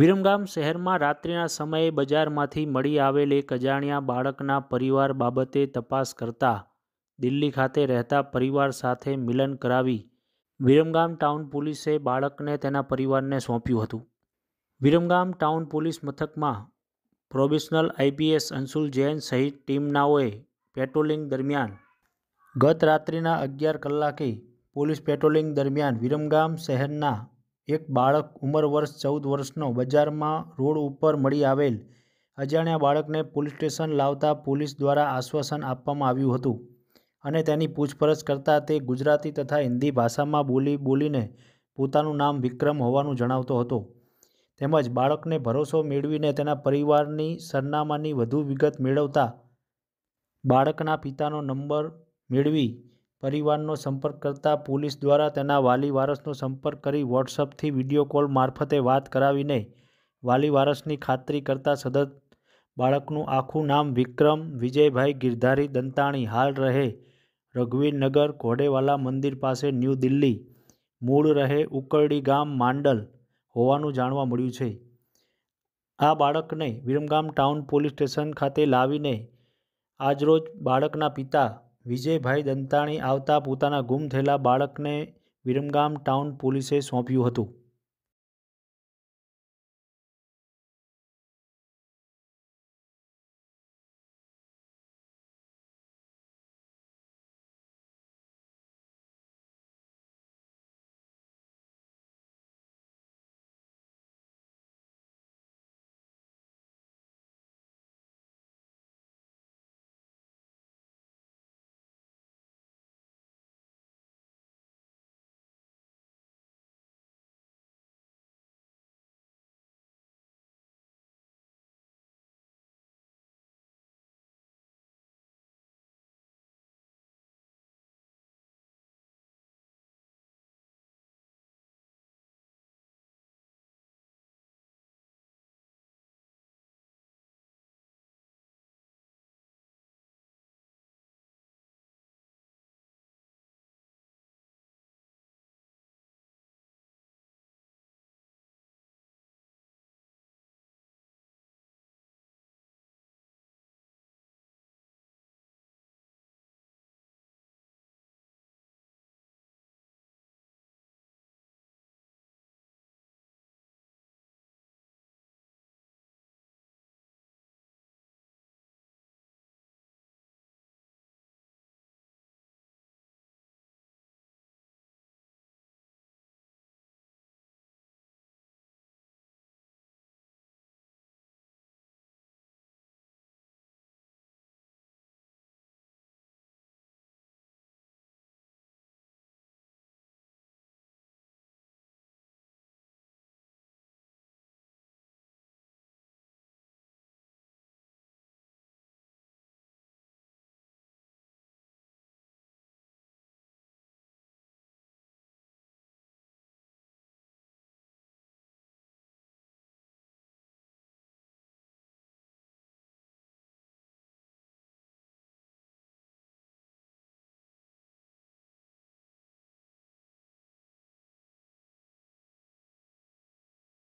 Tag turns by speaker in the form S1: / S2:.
S1: વિરમગામ શહેરમાં રાત્રિના સમયે બજારમાંથી મળી આવેલ એક અજાણ્યા બાળકના પરિવાર બાબતે તપાસ કરતા દિલ્હી ખાતે રહેતા પરિવાર સાથે મિલન કરાવી વિરમગામ ટાઉન પોલીસે બાળકને તેના પરિવારને સોંપ્યું હતું વિરમગામ ટાઉન પોલીસ મથકમાં પ્રોબેશનલ આઈપીએસ અંશુલ જૈન સહિત ટીમનાઓએ પેટ્રોલિંગ દરમિયાન ગત રાત્રિના અગિયાર કલાકે પોલીસ પેટ્રોલિંગ દરમિયાન વિરમગામ શહેરના એક બાળક ઉંમર વર્ષ ચૌદ વર્ષનો બજારમાં રોડ ઉપર મળી આવેલ અજાણ્યા બાળકને પોલીસ સ્ટેશન લાવતા પોલીસ દ્વારા આશ્વાસન આપવામાં આવ્યું હતું અને તેની પૂછપરછ કરતાં તે ગુજરાતી તથા હિન્દી ભાષામાં બોલી બોલીને પોતાનું નામ વિક્રમ હોવાનું જણાવતો હતો તેમજ બાળકને ભરોસો મેળવીને તેના પરિવારની સરનામાની વધુ વિગત મેળવતા બાળકના પિતાનો નંબર મેળવી પરિવારનો સંપર્ક કરતા પોલીસ દ્વારા તેના વાલી વારસનો સંપર્ક કરી વોટ્સઅપથી વિડીયો કોલ મારફતે વાત કરાવીને વાલી વારસની ખાતરી કરતા સદત બાળકનું આખું નામ વિક્રમ વિજયભાઈ ગિરધારી દંતાણી હાલ રહે રઘુવીરનગર ઘોડેવાલા મંદિર પાસે ન્યૂ દિલ્હી મૂળ રહે ઉકરડી ગામ માંડલ હોવાનું જાણવા મળ્યું છે આ બાળકને વિરમગામ ટાઉન પોલીસ સ્ટેશન ખાતે લાવીને આજરોજ બાળકના પિતા વિજયભાઈ દંતાણી આવતા પોતાના ગુમ થયેલા બાળકને વિરમગામ ટાઉન પોલીસે સોંપ્યું હતું